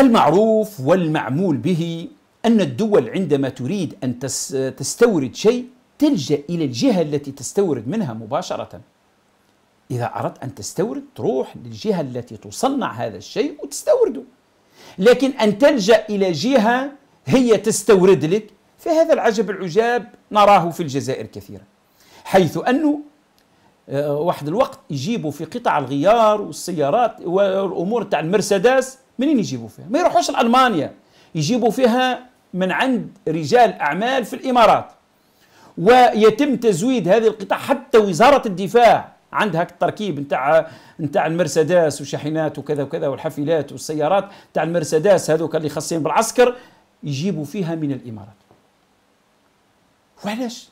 المعروف والمعمول به أن الدول عندما تريد أن تستورد شيء تلجأ إلى الجهة التي تستورد منها مباشرة إذا أردت أن تستورد تروح للجهة التي تصنع هذا الشيء وتستورده لكن أن تلجأ إلى جهة هي تستورد لك فهذا العجب العجاب نراه في الجزائر كثيرا حيث أنه آه، واحد الوقت يجيبوا في قطع الغيار والسيارات والأمور تاع المرسيدس منين يجيبوا فيها؟ ما يروحوش لألمانيا يجيبوا فيها من عند رجال أعمال في الإمارات ويتم تزويد هذه القطاع حتى وزارة الدفاع عندها التركيب نتاع نتاع المرسيدس وشاحنات وكذا وكذا والحافلات والسيارات نتاع المرسيدس هذوك اللي خاصين بالعسكر يجيبوا فيها من الامارات وعلاش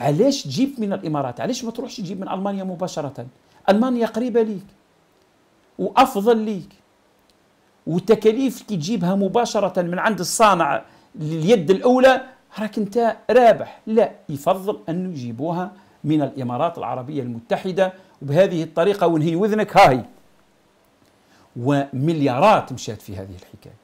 علاش تجيب من الامارات علاش ما تروحش تجيب من المانيا مباشره المانيا قريبه ليك وافضل ليك وتكاليف كي تجيبها مباشره من عند الصانع لليد الاولى راك انت رابح لا يفضل انه يجيبوها من الامارات العربيه المتحده وبهذه الطريقه ونهي وذنك هاي ومليارات مشات في هذه الحكايه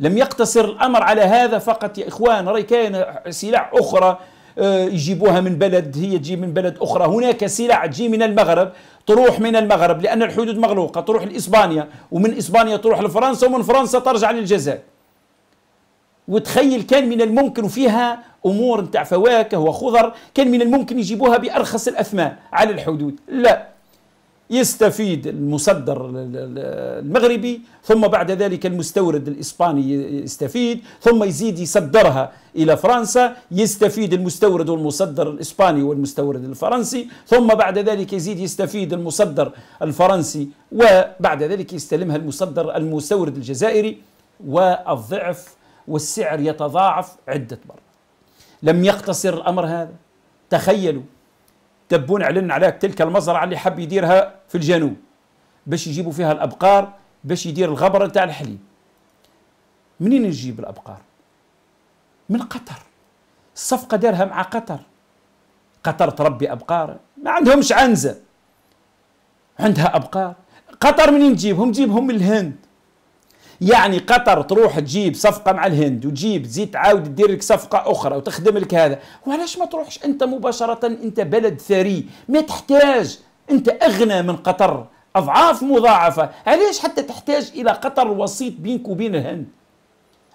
لم يقتصر الامر على هذا فقط يا اخوان راي كاين سلع اخرى آه، يجيبوها من بلد هي تجي من بلد أخرى هناك سلع تجي من المغرب تروح من المغرب لأن الحدود مغلوقة تروح لإسبانيا ومن إسبانيا تروح لفرنسا ومن فرنسا ترجع للجزائر وتخيل كان من الممكن وفيها أمور نتاع فواكه وخضر كان من الممكن يجيبوها بأرخص الأثمان على الحدود لا يستفيد المصدر المغربي ثم بعد ذلك المستورد الإسباني يستفيد ثم يزيد يصدرها إلى فرنسا يستفيد المستورد والمصدر الإسباني والمستورد الفرنسي ثم بعد ذلك يزيد يستفيد المصدر الفرنسي وبعد ذلك يستلمها المصدر المستورد الجزائري والضعف والسعر يتضاعف عدة مرات لم يقتصر الأمر هذا تخيلوا تبون اعلن عليك تلك المزرعه اللي حب يديرها في الجنوب باش يجيبوا فيها الابقار باش يدير الغبره نتاع الحليب منين نجيب الابقار من قطر الصفقه دارها مع قطر قطر تربي ابقار ما عندهمش عنزه عندها ابقار قطر منين تجيبهم تجيبهم من الهند يعني قطر تروح تجيب صفقه مع الهند وتجيب تزيد تعاود تدير لك صفقه اخرى وتخدم لك هذا وعلاش ما تروحش انت مباشره انت بلد ثري ما تحتاج انت اغنى من قطر اضعاف مضاعفه علاش حتى تحتاج الى قطر وسيط بينك وبين الهند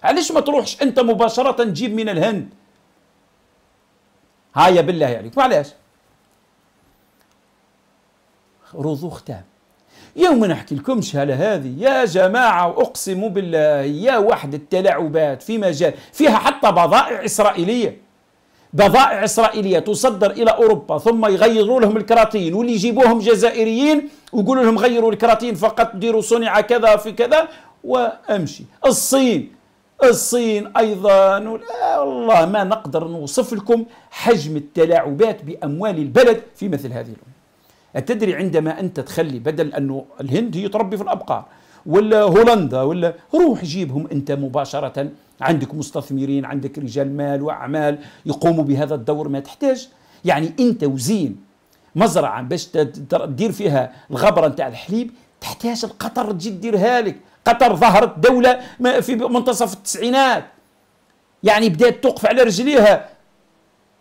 علاش ما تروحش انت مباشره تجيب من الهند هاي بالله عليك يعني. وعلاش رضوخ تام يوم نحكي لكمش على هذه يا جماعة وأقسم بالله يا واحد التلاعبات في مجال فيها حتى بضائع إسرائيلية بضائع إسرائيلية تصدر إلى أوروبا ثم يغيروا لهم الكراتين واللي يجيبوهم جزائريين ويقولوا لهم غيروا الكراتين فقط ديروا صنع كذا في كذا وأمشي الصين الصين أيضا والله ما نقدر نوصف لكم حجم التلاعبات بأموال البلد في مثل هذه الأمور أتدري عندما أنت تخلي بدل أنه الهند هي تربي في الأبقار ولا هولندا ولا روح جيبهم أنت مباشرة عندك مستثمرين عندك رجال مال وأعمال يقوموا بهذا الدور ما تحتاج يعني أنت وزين مزرعة باش تدير فيها الغبرة نتاع الحليب تحتاج القطر تجي تديرها لك قطر ظهرت دولة في منتصف التسعينات يعني بدأت توقف على رجليها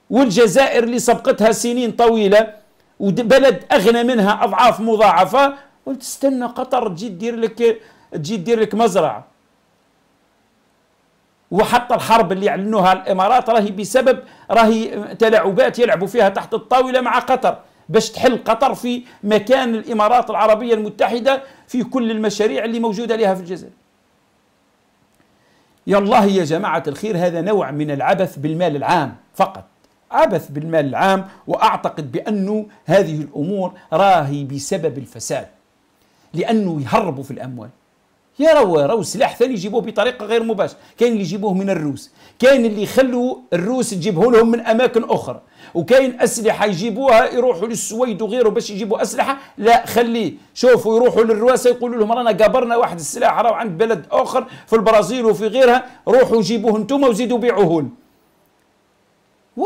والجزائر اللي سبقتها سنين طويلة وبلد اغنى منها اضعاف مضاعفه وتستنى قطر تجي تدير لك تجي تدير لك مزرعه وحتى الحرب اللي اعلنوها الامارات راهي بسبب راهي تلاعبات يلعبوا فيها تحت الطاوله مع قطر باش تحل قطر في مكان الامارات العربيه المتحده في كل المشاريع اللي موجوده لها في الجزائر. يا الله يا جماعه الخير هذا نوع من العبث بالمال العام فقط. عبث بالمال العام واعتقد بانه هذه الامور راهي بسبب الفساد لانه يهربوا في الاموال يا رو راهو سلاح ثاني يجيبوه بطريقه غير مباشره كاين اللي يجيبوه من الروس كاين اللي يخلوا الروس يجيبوه لهم من اماكن اخرى وكاين اسلحه يجيبوها يروحوا للسويد وغيره باش يجيبوا اسلحه لا خليه شوفوا يروحوا للرواسه يقولوا لهم رانا قبرنا واحد السلاح راهو عند بلد اخر في البرازيل وفي غيرها روحوا جيبوه انتم وزيدوا بيعوه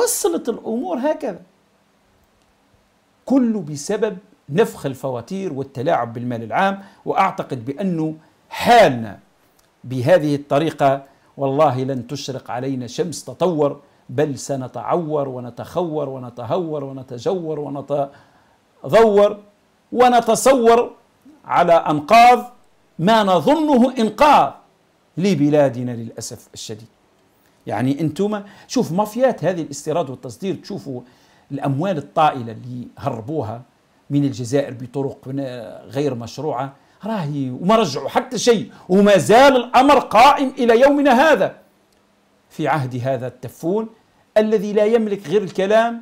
وصلت الأمور هكذا كله بسبب نفخ الفواتير والتلاعب بالمال العام وأعتقد بأنه حالنا بهذه الطريقة والله لن تشرق علينا شمس تطور بل سنتعور ونتخور ونتهور ونتجور ونتضور ونتصور على أنقاض ما نظنه إنقاذ لبلادنا للأسف الشديد يعني انتم شوف مافيات هذه الاستيراد والتصدير تشوفوا الاموال الطائله اللي هربوها من الجزائر بطرق غير مشروعه راهي وما رجعوا حتى شيء وما زال الامر قائم الى يومنا هذا في عهد هذا التفون الذي لا يملك غير الكلام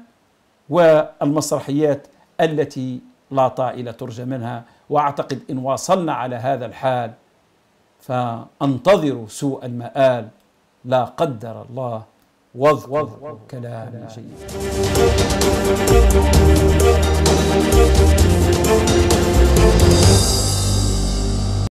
والمسرحيات التي لا طائله ترجى منها واعتقد ان واصلنا على هذا الحال فانتظروا سوء المآل لا قدر الله واذكر كلام جيد